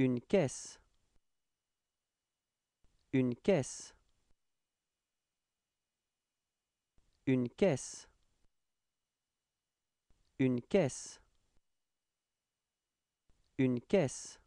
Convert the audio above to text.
Une caisse. Une caisse. Une caisse. Une caisse. Une caisse.